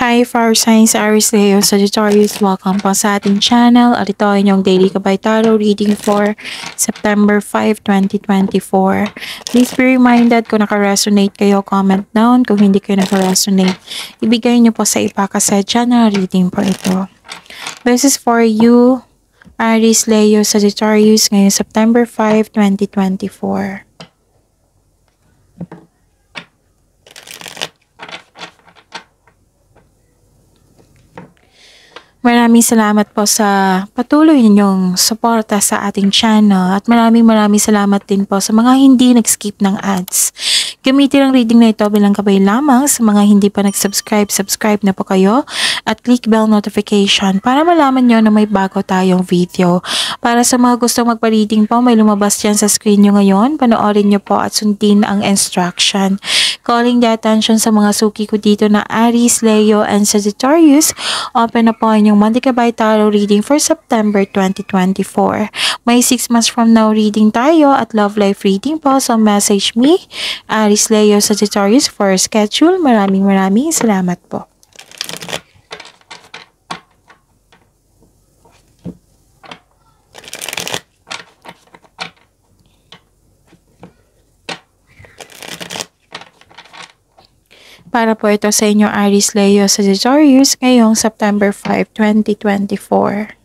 Hi, Fire Signs, Aries, Leo, Sagittarius. Welcome po sa ating channel. At ito ay inyong Daily Kabay Tarot reading for September 5, 2024. Please be reminded kung naka-resonate kayo, comment down. Kung hindi kayo naka-resonate, ibigay niyo po sa iba kasi channel reading po ito. This is for you, Aries, Leo, Sagittarius, ngayong September 5, 2024. Maraming salamat po sa patuloy ninyong suporta sa ating channel at maraming maraming salamat din po sa mga hindi nag-skip ng ads. Gamitin ang reading na ito bilang gabay lamang sa mga hindi pa nag-subscribe, subscribe na po kayo at click bell notification para malaman nyo na may bago tayong video. Para sa mga gusto magpa-reading po, may lumabas dyan sa screen nyo ngayon. Panoorin nyo po at sundin ang instruction. Calling the attention sa mga suki ko dito na Aries, Leo, and Sagittarius, open na po ang inyong Monday Kabay Tarot reading for September 2024. May 6 months from now reading tayo at love life reading po, so message me, Aries, Aris Leo Sagittarius for schedule. Maraming maraming salamat po. para po ito sa inyo Aries Leo Sagittarius ngayong September 5, 2024.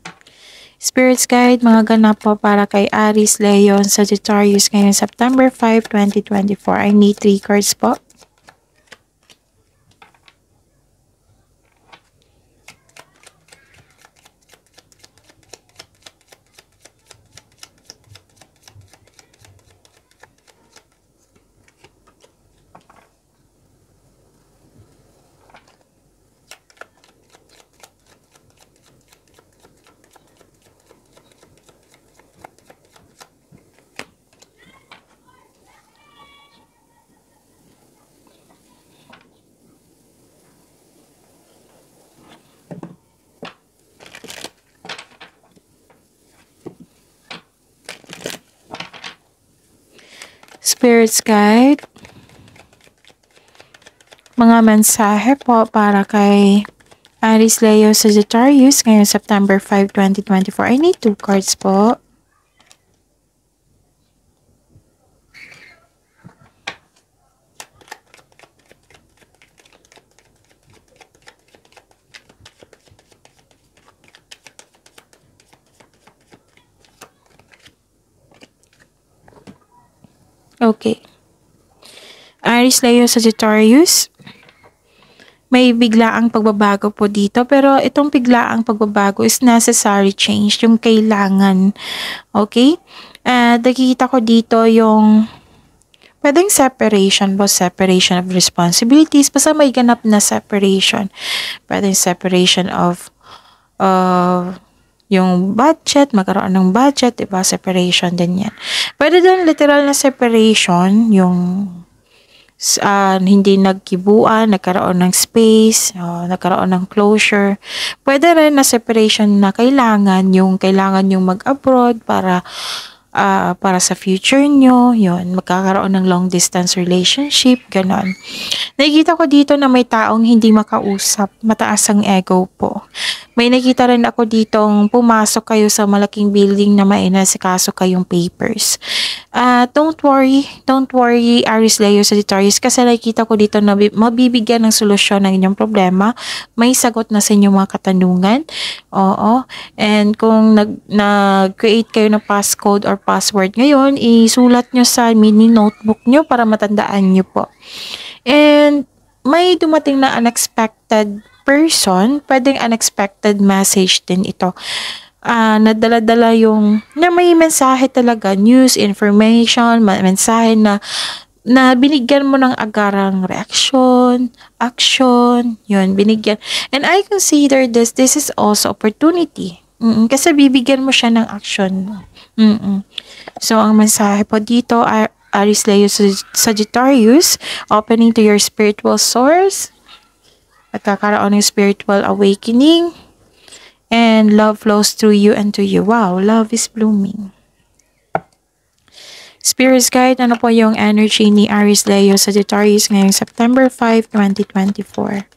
Spirits Guide, mga ganap po para kay Aries, Leon, Sagittarius ngayong September 5, 2024. I need 3 cards po. Spirit's Guide. Mga mensahe po para kay Aries Leo Sagittarius ngayong September 5, 2024. I need two cards po. Okay. Aries, Leo, Sagittarius. May biglaang pagbabago po dito. Pero itong biglaang pagbabago is necessary change. Yung kailangan. Okay? Uh, nakikita ko dito yung pwedeng separation po, separation of responsibilities, basta may ganap na separation. Pwedeng separation of uh, yung budget, magkaroon ng budget, diba? Separation din yan. Pwede din literal na separation, yung uh, hindi nagkibuan, nagkaroon ng space, uh, nagkaroon ng closure. Pwede rin na separation na kailangan, yung kailangan yung mag-abroad para uh, para sa future nyo, yon magkakaroon ng long distance relationship, ganon. Nakikita ko dito na may taong hindi makausap, mataas ang ego po. May nakita rin ako ditong pumasok kayo sa malaking building na kaso kayong papers. Uh, don't worry, don't worry Aries Leo Sagittarius kasi nakikita ko dito na mabibigyan ng solusyon ng inyong problema. May sagot na sa inyong mga katanungan. Oo. And kung nag, nag-create kayo ng passcode or password ngayon, isulat nyo sa mini notebook nyo para matandaan nyo po. And may dumating na unexpected person, pwedeng unexpected message din ito uh, nadala-dala yung na may mensahe talaga, news, information, mensahe na na binigyan mo ng agarang reaction, action, yun, binigyan. And I consider this, this is also opportunity. Mm-mm, kasi bibigyan mo siya ng action. Mm-mm. So, ang mensahe po dito, Ar Aris Leo Sagittarius, opening to your spiritual source, at kakaroon ng spiritual awakening, and love flows through you and to you. Wow, love is blooming. Spirits Guide, ano po yung energy ni Aries Leo Sagittarius ngayong September 5, 2024?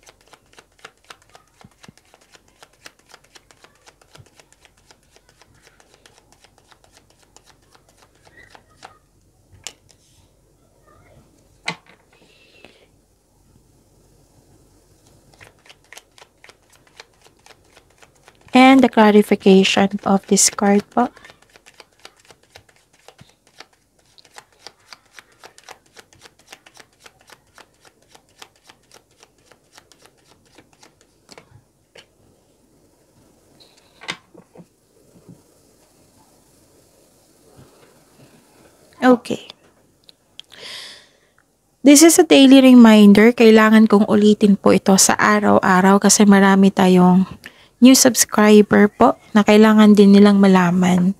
and the clarification of this card po. Okay. This is a daily reminder. Kailangan kong ulitin po ito sa araw-araw kasi marami tayong new subscriber po na kailangan din nilang malaman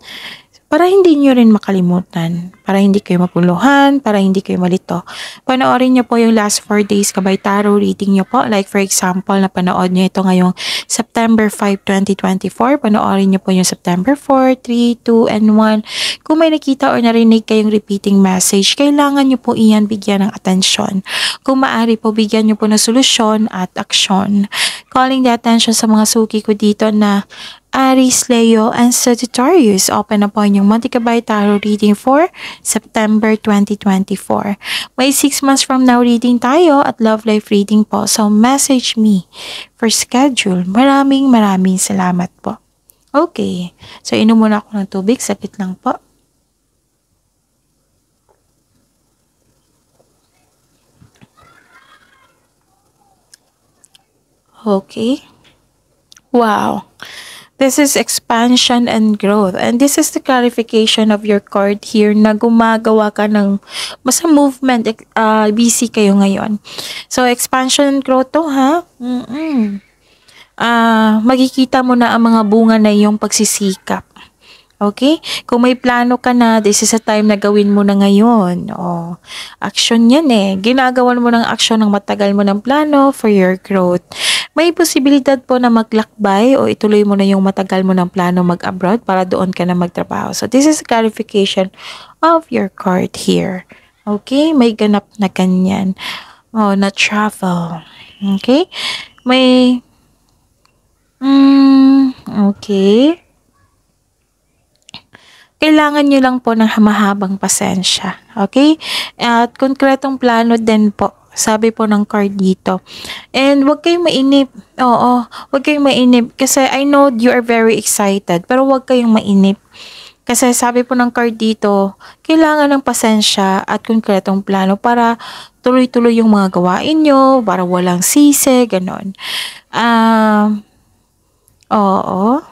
para hindi nyo rin makalimutan, para hindi kayo mapuluhan, para hindi kayo malito. Panoorin nyo po yung last 4 days kabay tarot reading nyo po. Like for example, napanood nyo ito ngayong September 5, 2024. Panoorin nyo po yung September 4, 3, 2, and 1. Kung may nakita or narinig kayong repeating message, kailangan nyo po iyan bigyan ng atensyon. Kung maaari po, bigyan nyo po ng solusyon at aksyon calling the attention sa mga suki ko dito na Aries, Leo, and Sagittarius open upon yung Monticabay Tarot reading for September 2024. May 6 months from now reading tayo at love life reading po. So message me for schedule. Maraming maraming salamat po. Okay, so inom muna ako ng tubig. Sakit lang po. Okay? Wow. This is expansion and growth. And this is the clarification of your card here na gumagawa ka ng basta movement, uh, busy kayo ngayon. So, expansion and growth to, ha? Mm -mm. Uh, magkikita mo na ang mga bunga na iyong pagsisikap. Okay? Kung may plano ka na, this is a time na gawin mo na ngayon. Oh, action yan eh. Ginagawan mo ng action ng matagal mo ng plano for your growth. May posibilidad po na maglakbay o ituloy mo na yung matagal mo ng plano mag-abroad para doon ka na magtrabaho. So, this is a clarification of your card here. Okay? May ganap na ganyan. Oh, na travel. Okay? May... Mm, okay. Kailangan nyo lang po ng mahabang pasensya. Okay? At konkretong plano din po sabi po ng card dito. And wag kayong mainip. Oo, wag kayong mainip. Kasi I know you are very excited, pero wag kayong mainip. Kasi sabi po ng card dito, kailangan ng pasensya at konkretong plano para tuloy-tuloy yung mga gawain nyo, para walang sisi, ganon. Um, oo.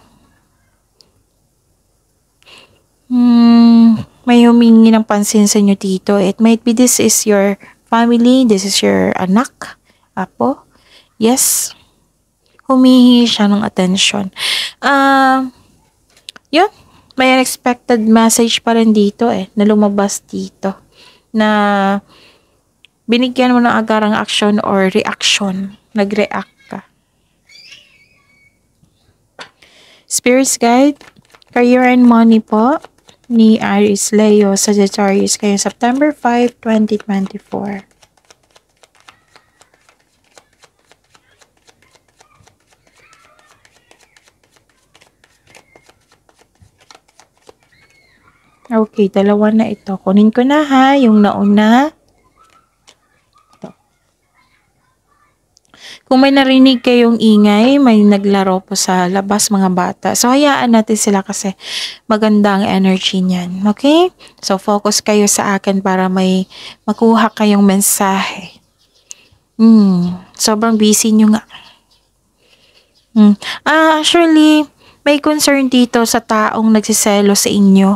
Hmm, may humingi ng pansin sa inyo dito. It might be this is your Family, this is your anak, apo. Yes, humihingi siya ng attention. Uh, yun, may unexpected message pa rin dito eh, na lumabas dito. Na binigyan mo ng agarang action or reaction. Nag-react ka. Spirits Guide, Career and Money po ni Iris Leo Sagittarius kayo September 5, 2024. Okay, dalawa na ito. Kunin ko na ha, yung nauna Kung may narinig kayong ingay, may naglaro po sa labas mga bata. So, hayaan natin sila kasi maganda ang energy niyan. Okay? So, focus kayo sa akin para may makuha kayong mensahe. Hmm. Sobrang busy nyo nga. Hmm. Ah, actually, may concern dito sa taong nagsiselo sa inyo.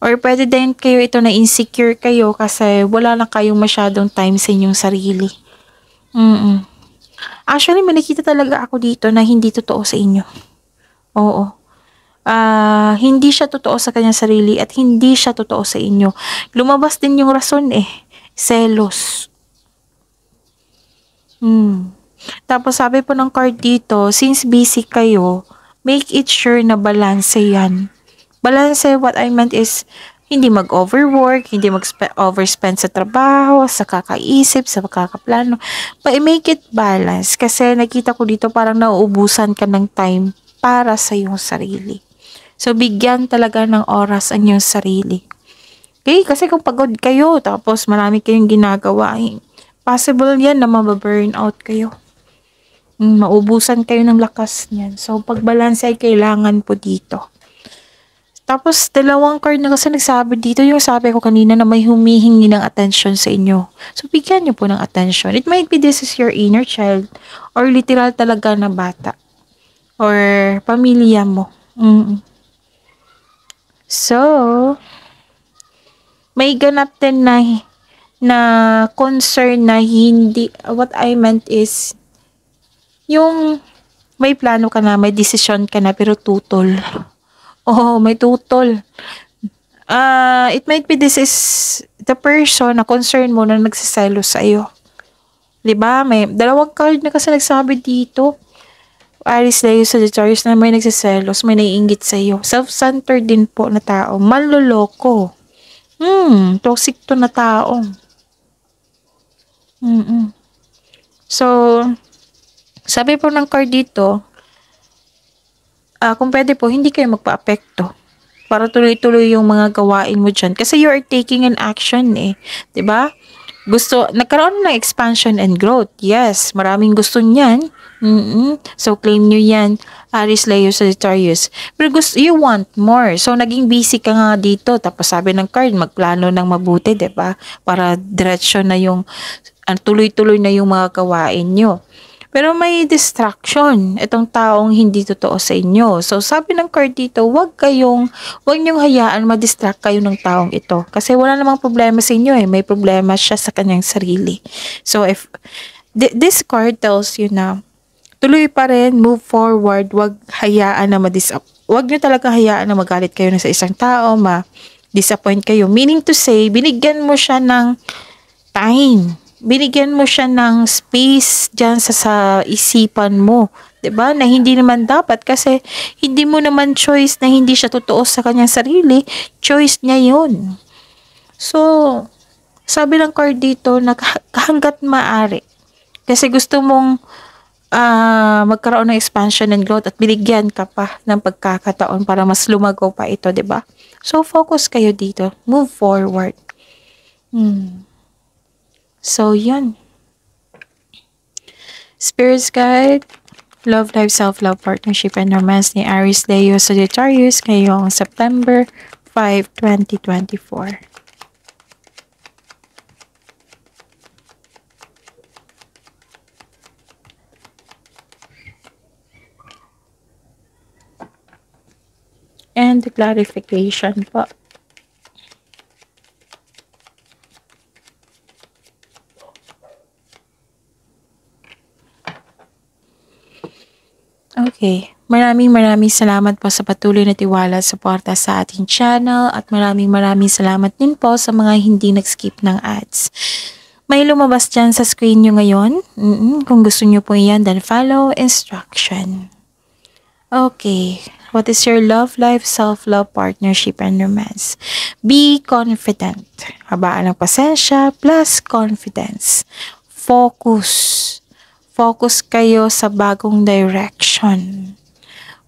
Or pwede din kayo ito na insecure kayo kasi wala na kayong masyadong time sa inyong sarili. Mm-mm. Actually, manikita talaga ako dito na hindi totoo sa inyo. Oo. Uh, hindi siya totoo sa kanya sarili at hindi siya totoo sa inyo. Lumabas din yung rason eh. Selos. Hmm. Tapos sabi po ng card dito, since busy kayo, make it sure na balanse yan. Balance what I meant is, hindi mag-overwork, hindi mag-overspend sa trabaho, sa kakaisip, sa kakaplano. But make it balance kasi nakita ko dito parang nauubusan ka ng time para sa iyong sarili. So, bigyan talaga ng oras ang iyong sarili. Okay? Kasi kung pagod kayo, tapos marami kayong ginagawa, eh, possible yan na mababurn out kayo hmm, maubusan kayo ng lakas niyan. So, pagbalanse ay kailangan po dito. Tapos, dalawang card na kasi nagsabi dito yung sabi ko kanina na may humihingi ng attention sa inyo. So, bigyan niyo po ng attention. It might be this is your inner child or literal talaga na bata or pamilya mo. Mm -mm. So, may ganap din na na concern na hindi what I meant is yung may plano ka na, may decision ka na pero tutol. Oh, may tutol. Uh, it might be this is the person na concern mo na nagsiselos 'Di ba May dalawang card na kasi nagsabi dito. Aris Leo Sagittarius na may nagsiselos, may naiingit sa iyo. Self-centered din po na tao. Manloloko. Hmm, toxic to na tao. Mm, mm So, sabi po ng card dito, uh, kung pwede po, hindi kayo magpa-apekto para tuloy-tuloy yung mga gawain mo dyan. Kasi you are taking an action eh. ba? Diba? Gusto, nagkaroon na expansion and growth. Yes, maraming gusto niyan. Mm-mm. So, claim nyo yan, Aris, Leo, Sagittarius. Pero gusto, you want more. So, naging busy ka nga dito. Tapos sabi ng card, magplano ng mabuti, ba diba? Para diretsyo na yung, ah, tuloy-tuloy na yung mga gawain nyo. Pero may distraction itong taong hindi totoo sa inyo. So sabi ng card dito, huwag kayong, huwag niyong hayaan ma-distract kayo ng taong ito. Kasi wala namang problema sa inyo eh. May problema siya sa kanyang sarili. So if, th this card tells you na, tuloy pa rin, move forward, huwag hayaan na madisapp. Wag niyo talaga hayaan na magalit kayo na sa isang tao, ma disappoint kayo. Meaning to say, binigyan mo siya ng time binigyan mo siya ng space diyan sa, sa isipan mo. 'di ba? Na hindi naman dapat kasi hindi mo naman choice na hindi siya totoo sa kanyang sarili, choice niya 'yun. So, sabi ng card dito, na hanggat maari. Kasi gusto mong uh, magkaroon ng expansion and growth at binigyan ka pa ng pagkakataon para mas lumago pa ito, 'di ba? So, focus kayo dito. Move forward. Hmm. So, yun. Spirit's Guide, Love Life, Self-Love, Partnership, and Romance ni Aries Leo Sagittarius ngayong September 5, 2024. And the clarification po. Okay. Maraming maraming salamat po sa patuloy na tiwala sa porta sa ating channel at maraming maraming salamat din po sa mga hindi nag-skip ng ads. May lumabas dyan sa screen nyo ngayon. Mm -mm. Kung gusto nyo po yan, then follow instruction. Okay. What is your love life, self-love, partnership, and romance? Be confident. Habaan ng pasensya plus confidence. Focus. Focus kayo sa bagong direction.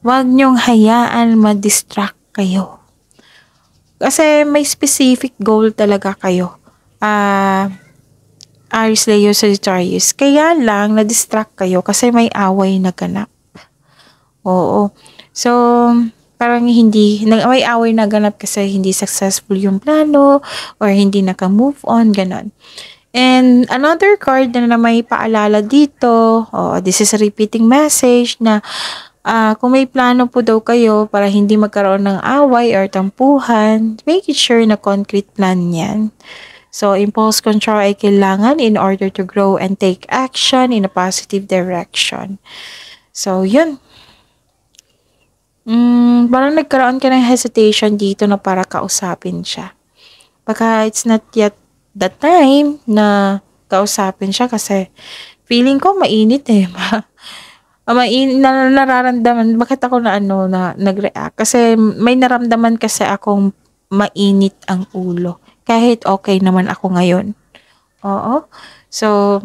Huwag niyong hayaan ma-distract kayo. Kasi may specific goal talaga kayo. Ah... Uh, Aries, Leo, Sagittarius. Kaya lang, na-distract kayo kasi may away naganap. Oo. So, parang hindi, may away naganap kasi hindi successful yung plano or hindi naka-move on, ganon. And another card na, may paalala dito, oh, this is a repeating message na uh, kung may plano po daw kayo para hindi magkaroon ng away or tampuhan, make it sure na concrete plan yan. So, impulse control ay kailangan in order to grow and take action in a positive direction. So, yun. Mm, parang nagkaroon ka ng hesitation dito na para kausapin siya. Baka it's not yet that time na kausapin siya kasi feeling ko mainit eh. Ah, main, na, nararamdaman, bakit ako na ano, na nag-react? Kasi may naramdaman kasi akong mainit ang ulo. Kahit okay naman ako ngayon. Oo. So,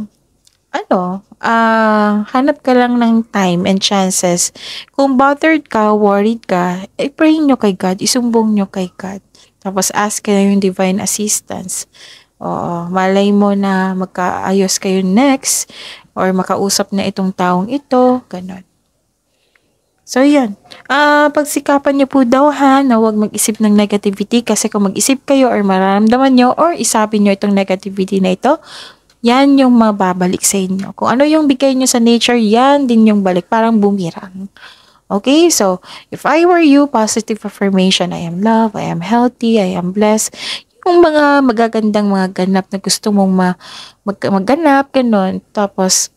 ano, uh, hanap ka lang ng time and chances. Kung bothered ka, worried ka, eh, pray nyo kay God, isumbong nyo kay God. Tapos ask ka na yung divine assistance. Oo, malay mo na magkaayos kayo next or makausap na itong taong ito, ganun. So, yan. Uh, ah, pagsikapan niyo po daw ha na huwag mag-isip ng negativity kasi kung mag-isip kayo or mararamdaman niyo or isapin niyo itong negativity na ito, yan yung mababalik sa inyo. Kung ano yung bigay niyo sa nature, yan din yung balik. Parang bumirang. Okay, so if I were you, positive affirmation, I am love, I am healthy, I am blessed yung mga magagandang mga ganap na gusto mong ma, mag, magganap, ganun. Tapos,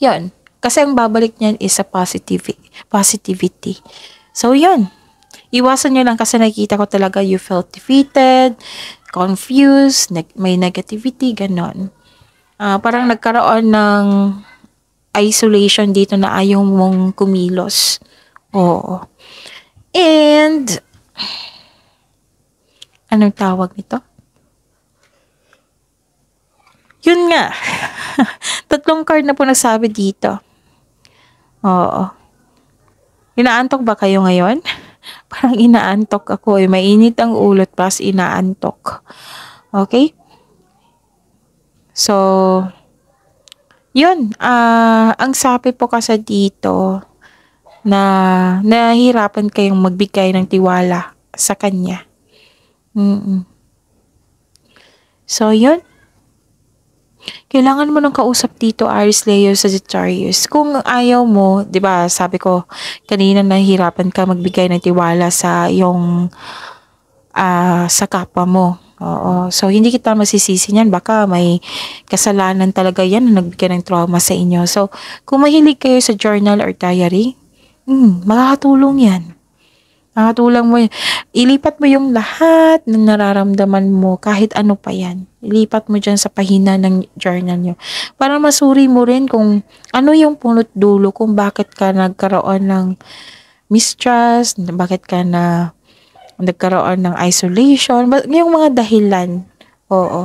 yon Kasi ang babalik niyan is a positive, positivity. So, yon Iwasan niyo lang kasi nakikita ko talaga you felt defeated, confused, neg may negativity, ganun. Uh, parang nagkaroon ng isolation dito na ayaw mong kumilos. Oo. And, Anong tawag nito? Yun nga. Tatlong card na po nasabi dito. Oo. Inaantok ba kayo ngayon? Parang inaantok ako eh. Mainit ang ulot plus inaantok. Okay? So, yun. Uh, ang sabi po kasi dito na nahihirapan kayong magbigay ng tiwala sa kanya. Mm. So, yun. Kailangan mo ng kausap dito, Aris Leo Sagittarius. Kung ayaw mo, di ba sabi ko, kanina nahihirapan ka magbigay ng tiwala sa yung uh, ah, sa kapwa mo. Oo. So, hindi kita masisisi niyan. Baka may kasalanan talaga yan na nagbigay ng trauma sa inyo. So, kung mahilig kayo sa journal or diary, mm, makakatulong yan. Nakatulang mo Ilipat mo yung lahat ng nararamdaman mo, kahit ano pa yan. Ilipat mo dyan sa pahina ng journal nyo. Para masuri mo rin kung ano yung punot dulo, kung bakit ka nagkaroon ng mistrust, bakit ka na nagkaroon ng isolation, yung mga dahilan Oo.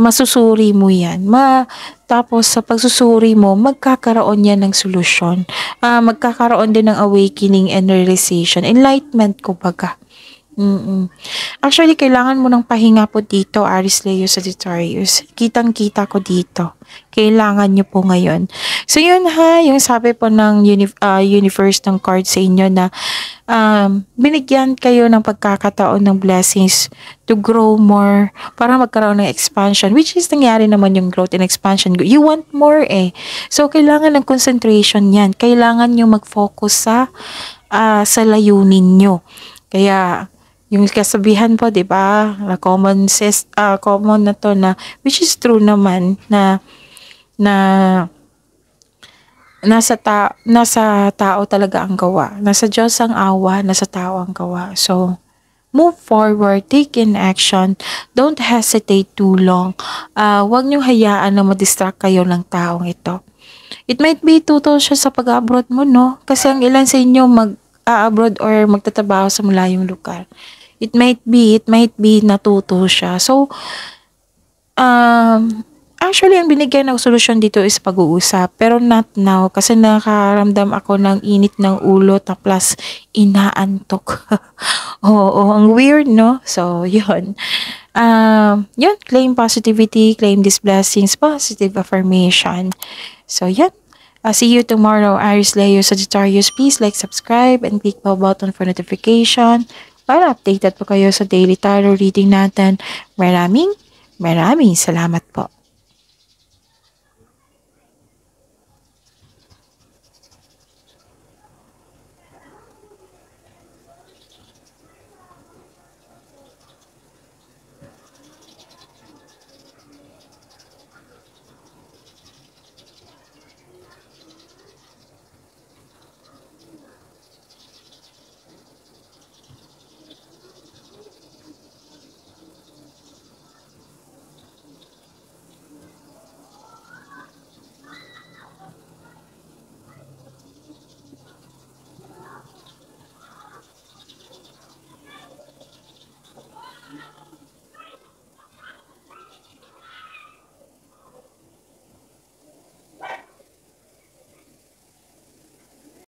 Masusuri mo yan. Ma, tapos sa pagsusuri mo, magkakaroon yan ng solusyon. Uh, magkakaroon din ng awakening and realization. Enlightenment, kumbaga. Mm-mm. Actually, kailangan mo ng pahinga po dito, Aris Leo Sagittarius. Kitang-kita ko dito. Kailangan nyo po ngayon. So, yun ha, yung sabi po ng uni- uh, universe ng card sa inyo na um, binigyan kayo ng pagkakataon ng blessings to grow more para magkaroon ng expansion, which is nangyari naman yung growth and expansion. You want more eh. So, kailangan ng concentration yan. Kailangan nyo mag-focus sa, uh, sa layunin nyo. Kaya, yung kasabihan po, 'di ba? La Common says uh, common na to na which is true naman na na nasa ta nasa tao talaga ang gawa. Nasa Diyos ang awa, nasa tao ang gawa. So move forward, take in action. Don't hesitate too long. Uh, ah, wag niyo hayaan na ma-distract kayo ng taong ito. It might be tutol siya sa pag-abroad mo, no? Kasi ang ilan sa inyo mag-abroad or magtatrabaho sa malayong lugar. It might be, it might be natuto siya. So, um, actually, ang binigyan ng solusyon dito is pag-uusap. Pero not now, kasi nakaramdam ako ng init ng ulo, ta plus inaantok. Oo, ang weird, no? So, yun. Um, yun, claim positivity, claim these blessings, positive affirmation. So, yun. I'll see you tomorrow, Iris Leo Sagittarius. Please like, subscribe, and click the button for notification para updated po kayo sa daily tarot reading natin. Maraming, maraming salamat po.